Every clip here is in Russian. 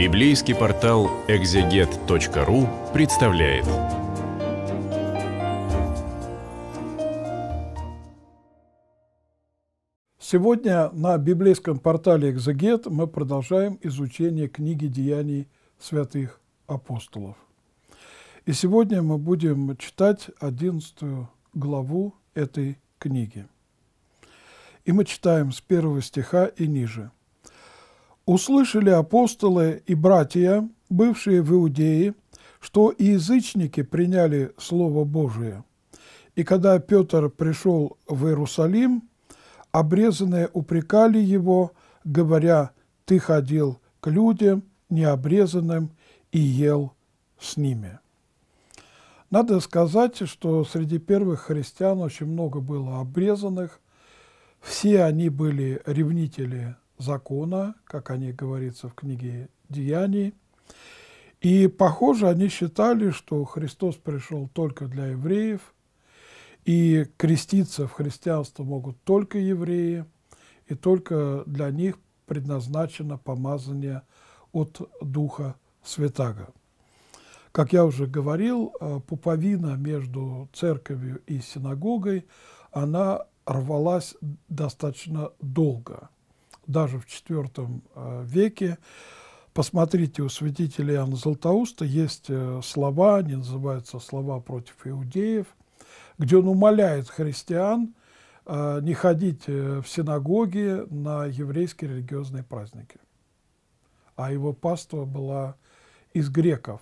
Библейский портал exeget.ru представляет. Сегодня на библейском портале «Экзегет» мы продолжаем изучение книги «Деяний святых апостолов». И сегодня мы будем читать 11 главу этой книги. И мы читаем с первого стиха и ниже – услышали апостолы и братья, бывшие в Иудее, что и язычники приняли Слово Божие. И когда Петр пришел в Иерусалим, обрезанные упрекали его, говоря, «Ты ходил к людям необрезанным и ел с ними». Надо сказать, что среди первых христиан очень много было обрезанных, все они были ревнители закона, как о ней говорится в книге «Деяний». И, похоже, они считали, что Христос пришел только для евреев, и креститься в христианство могут только евреи, и только для них предназначено помазание от Духа Святаго. Как я уже говорил, э, пуповина между церковью и синагогой, она рвалась достаточно долго – даже в IV э, веке. Посмотрите, у святителя Иоанна Златоуста есть э, слова, они называются «Слова против иудеев», где он умоляет христиан э, не ходить в синагоги на еврейские религиозные праздники. А его паства была из греков,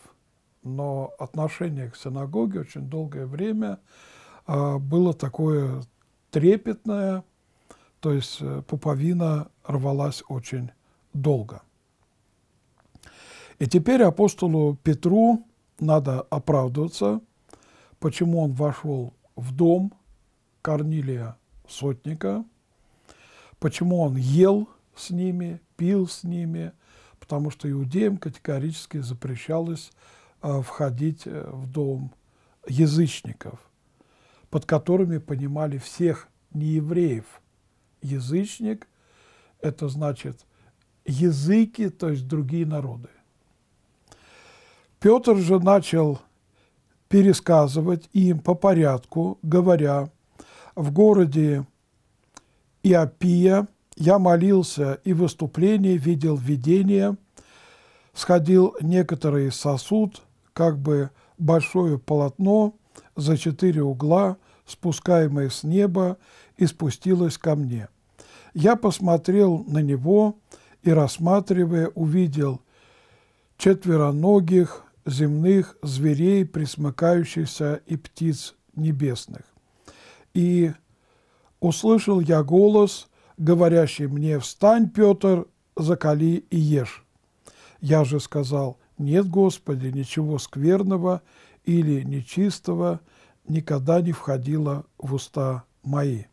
но отношение к синагоге очень долгое время было такое трепетное, то есть пуповина рвалась очень долго. И теперь апостолу Петру надо оправдываться, почему он вошел в дом Корнилия Сотника, почему он ел с ними, пил с ними, потому что иудеям категорически запрещалось э, входить э, в дом язычников, под которыми понимали всех неевреев. Язычник – это значит языки, то есть другие народы. Петр же начал пересказывать им по порядку, говоря, в городе Иопия я молился и выступление видел видение, сходил некоторый сосуд, как бы большое полотно за четыре угла, спускаемое с неба, и спустилось ко мне – я посмотрел на него и, рассматривая, увидел четвероногих земных зверей, присмыкающихся и птиц небесных. И услышал я голос, говорящий мне, «Встань, Петр, закали и ешь». Я же сказал, «Нет, Господи, ничего скверного или нечистого никогда не входило в уста мои».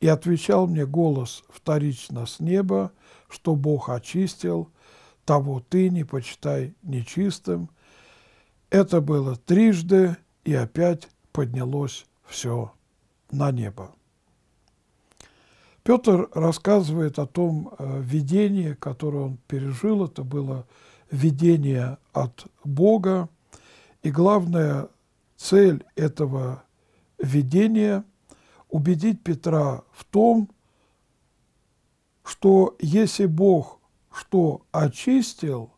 И отвечал мне голос вторично с неба, что Бог очистил, того ты не почитай нечистым. Это было трижды, и опять поднялось все на небо. Петр рассказывает о том э, видении, которое он пережил. Это было видение от Бога. И главная цель этого видения – убедить Петра в том, что если Бог что очистил,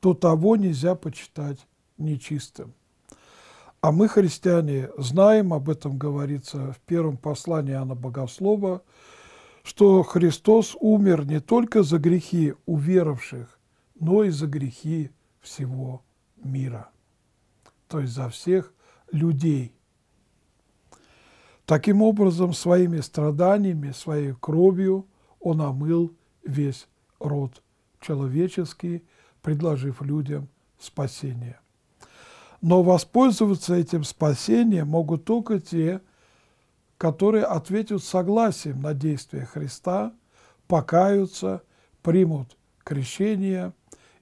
то того нельзя почитать нечистым. А мы, христиане, знаем, об этом говорится в первом послании Иоанна Богослова, что Христос умер не только за грехи уверовавших, но и за грехи всего мира, то есть за всех людей. Таким образом, своими страданиями, своей кровью он омыл весь род человеческий, предложив людям спасение. Но воспользоваться этим спасением могут только те, которые ответят согласием на действия Христа, покаются, примут крещение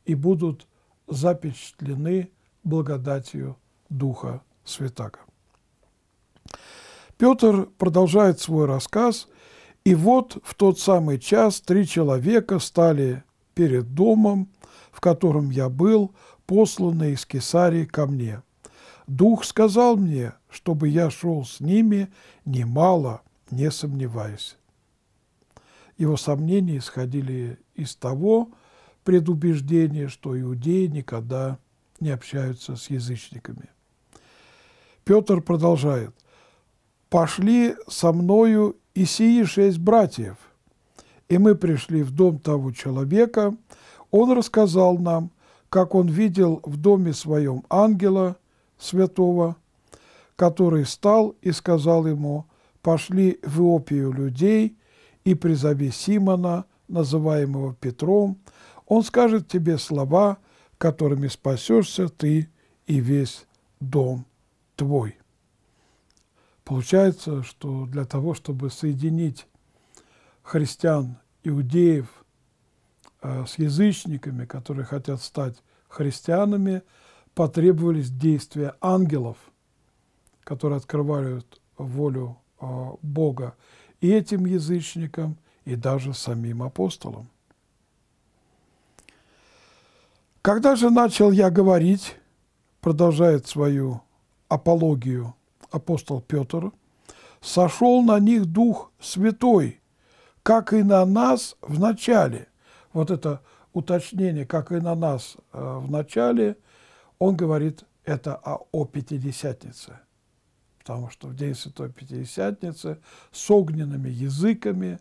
и будут запечатлены благодатью Духа Святаго. Петр продолжает свой рассказ, и вот в тот самый час три человека стали перед домом, в котором я был, посланный из Кесарии ко мне. Дух сказал мне, чтобы я шел с ними, немало не сомневаясь. Его сомнения исходили из того предубеждения, что иудеи никогда не общаются с язычниками. Петр продолжает пошли со мною и сии шесть братьев. И мы пришли в дом того человека, он рассказал нам, как он видел в доме своем ангела святого, который стал и сказал ему, пошли в Иопию людей и призови Симона, называемого Петром, он скажет тебе слова, которыми спасешься ты и весь дом твой. Получается, что для того, чтобы соединить христиан, иудеев э, с язычниками, которые хотят стать христианами, потребовались действия ангелов, которые открывают волю э, Бога и этим язычникам, и даже самим апостолам. Когда же начал я говорить, продолжает свою апологию апостол Петр, сошел на них Дух Святой, как и на нас в начале. Вот это уточнение, как и на нас э, в начале, он говорит это о, о Пятидесятнице. Потому что в День Святой Пятидесятницы с огненными языками,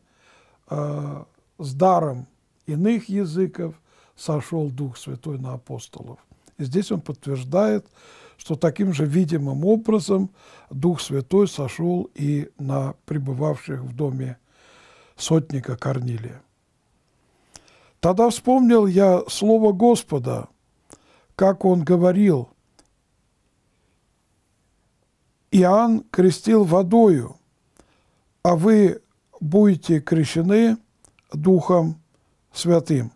э, с даром иных языков сошел Дух Святой на апостолов. И здесь он подтверждает, что таким же видимым образом Дух Святой сошел и на пребывавших в доме сотника Корнилия. Тогда вспомнил я слово Господа, как он говорил, Иоанн крестил водою, а вы будете крещены Духом Святым.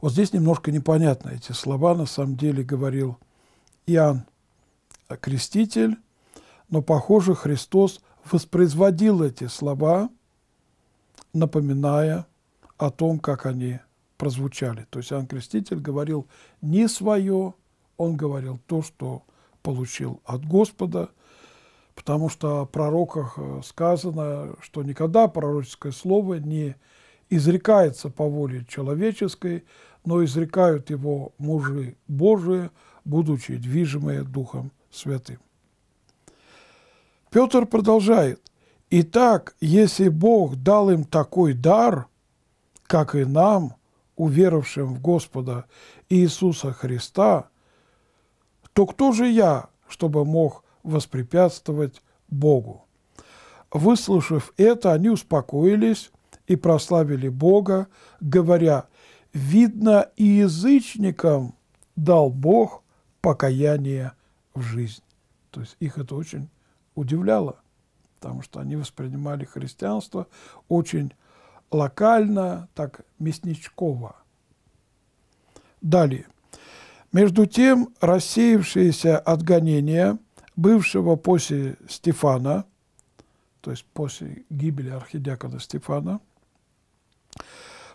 Вот здесь немножко непонятно эти слова, на самом деле говорил Иоанн Иоанн Креститель, но, похоже, Христос воспроизводил эти слова, напоминая о том, как они прозвучали. То есть Иоанн Креститель говорил не свое, он говорил то, что получил от Господа, потому что о пророках э, сказано, что никогда пророческое слово не изрекается по воле человеческой, но изрекают его мужи Божии, будучи движимые Духом Святым. Петр продолжает. Итак, если Бог дал им такой дар, как и нам, уверовавшим в Господа Иисуса Христа, то кто же я, чтобы мог воспрепятствовать Богу? Выслушав это, они успокоились и прославили Бога, говоря, «Видно, и язычникам дал Бог покаяния в жизнь. То есть их это очень удивляло, потому что они воспринимали христианство очень локально, так мясничково. Далее. Между тем, рассеявшиеся отгонения бывшего после Стефана, то есть после гибели архидиакона Стефана,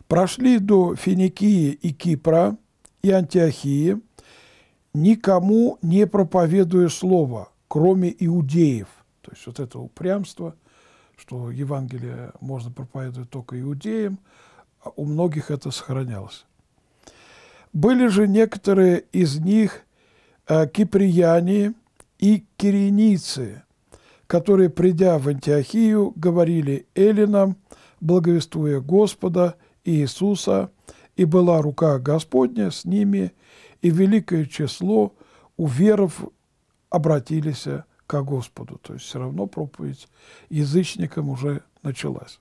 прошли до Финикии и Кипра и Антиохии – никому не проповедуя слово, кроме иудеев. То есть вот это упрямство, что Евангелие можно проповедовать только иудеям, а у многих это сохранялось. Были же некоторые из них э, киприяне и киренийцы, которые, придя в Антиохию, говорили эллинам, благовествуя Господа и Иисуса, и была рука Господня с ними, и великое число уверов обратились к Господу. То есть все равно проповедь язычникам уже началась.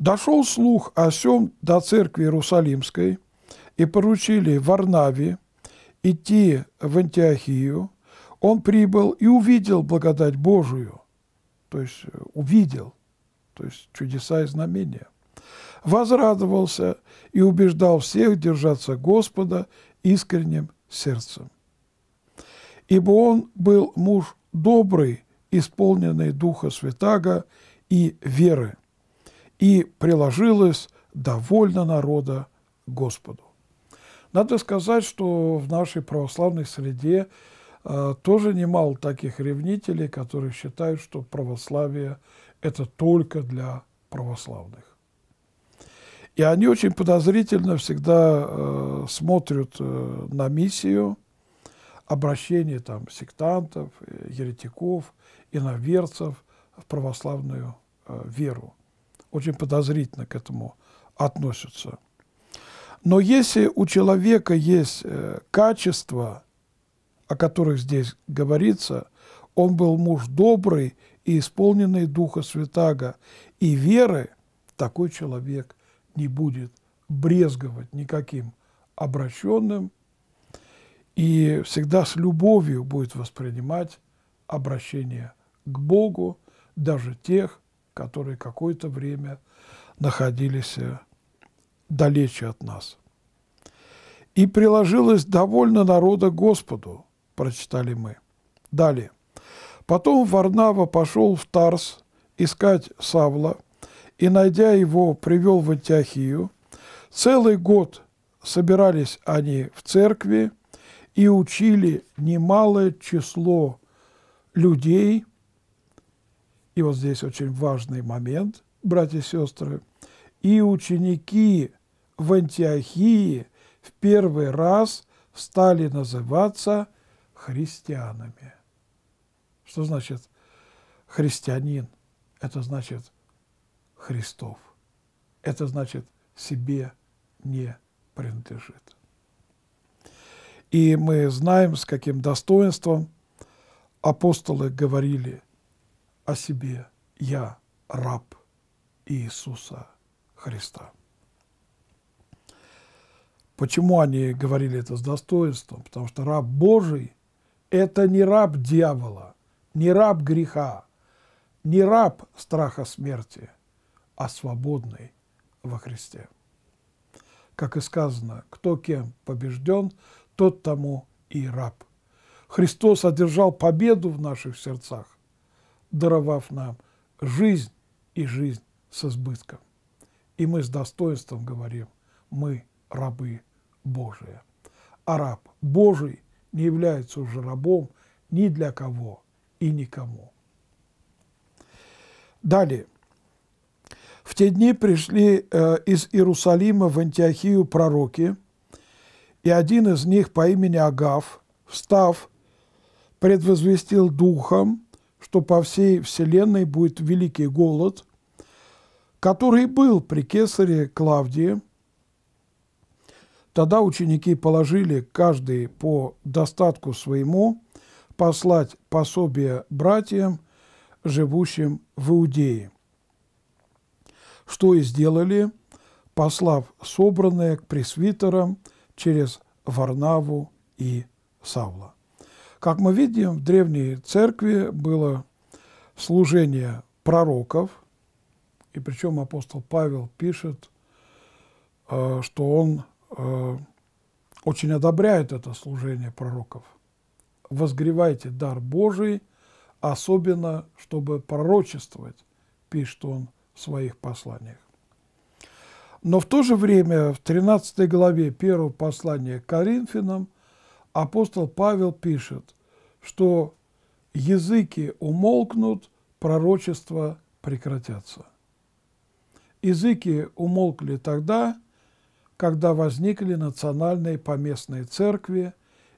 Дошел слух о сем до церкви Иерусалимской, и поручили Варнаве идти в Антиохию. Он прибыл и увидел благодать Божию, то есть увидел, то есть чудеса и знамения. Возрадовался и убеждал всех держаться Господа искренним сердцем. Ибо он был муж добрый, исполненный Духа Святаго и веры, и приложилось довольно народа Господу. Надо сказать, что в нашей православной среде а, тоже немало таких ревнителей, которые считают, что православие – это только для православных. И они очень подозрительно всегда э, смотрят э, на миссию обращение там, сектантов, э, еретиков, иноверцев в православную э, веру. Очень подозрительно к этому относятся. Но если у человека есть э, качества, о которых здесь говорится, он был муж добрый и исполненный Духа Святаго и веры, такой человек не будет брезговать никаким обращенным и всегда с любовью будет воспринимать обращение к Богу даже тех, которые какое-то время находились э, далече от нас. «И приложилось довольно народа Господу», – прочитали мы. Далее. «Потом Варнава пошел в Тарс искать Савла, и, найдя его, привел в Антиохию. Целый год собирались они в церкви и учили немалое число людей. И вот здесь очень важный момент, братья и сестры. И ученики в Антиохии в первый раз стали называться христианами. Что значит христианин? Это значит Христов. Это значит, себе не принадлежит. И мы знаем, с каким достоинством апостолы говорили о себе «Я раб Иисуса Христа». Почему они говорили это с достоинством? Потому что раб Божий – это не раб дьявола, не раб греха, не раб страха смерти – а свободный во Христе. Как и сказано, кто кем побежден, тот тому и раб. Христос одержал победу в наших сердцах, даровав нам жизнь и жизнь с избытком. И мы с достоинством говорим, мы рабы Божие. А раб Божий не является уже рабом ни для кого и никому. Далее. В те дни пришли э, из Иерусалима в Антиохию пророки, и один из них по имени Агав, встав, предвозвестил духом, что по всей вселенной будет великий голод, который был при кесаре Клавдии. Тогда ученики положили каждый по достатку своему послать пособие братьям, живущим в Иудее что и сделали, послав собранное к пресвитерам через Варнаву и Савла. Как мы видим, в древней церкви было служение пророков, и причем апостол Павел пишет, э, что он э, очень одобряет это служение пророков. «Возгревайте дар Божий, особенно, чтобы пророчествовать», пишет он в своих посланиях. Но в то же время в 13 главе первого послания к Коринфянам апостол Павел пишет, что языки умолкнут, пророчества прекратятся. Языки умолкли тогда, когда возникли национальные поместные церкви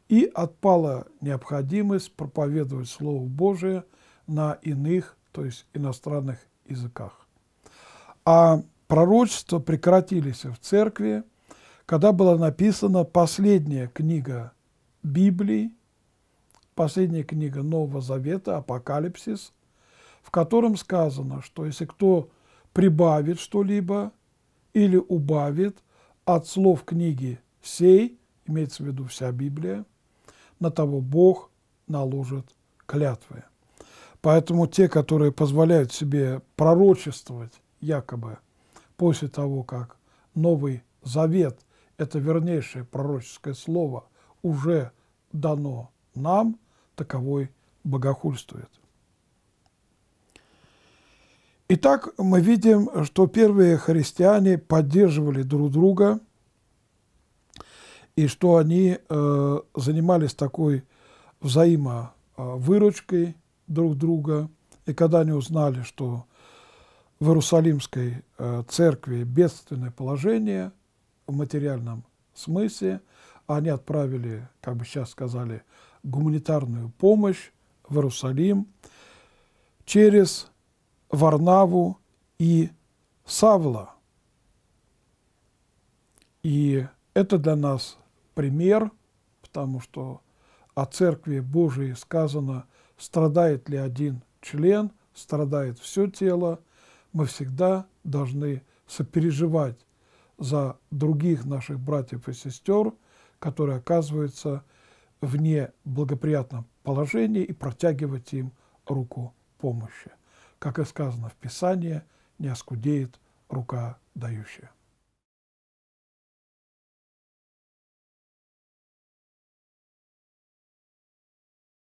и отпала необходимость проповедовать Слово Божие на иных, то есть иностранных языках а пророчества прекратились в церкви, когда была написана последняя книга Библии, последняя книга Нового Завета, Апокалипсис, в котором сказано, что если кто прибавит что-либо или убавит от слов книги сей, имеется в виду вся Библия, на того Бог наложит клятвы. Поэтому те, которые позволяют себе пророчествовать якобы после того, как Новый Завет, это вернейшее пророческое слово, уже дано нам, таковой богохульствует. Итак, мы видим, что первые христиане поддерживали друг друга, и что они э, занимались такой взаимовыручкой э, друг друга. И когда они узнали, что в Иерусалимской э, церкви бедственное положение в материальном смысле. Они отправили, как бы сейчас сказали, гуманитарную помощь в Иерусалим через Варнаву и Савла. И это для нас пример, потому что о Церкви Божией сказано, страдает ли один член, страдает все тело – мы всегда должны сопереживать за других наших братьев и сестер, которые оказываются в неблагоприятном положении, и протягивать им руку помощи. Как и сказано в Писании, не оскудеет рука дающая.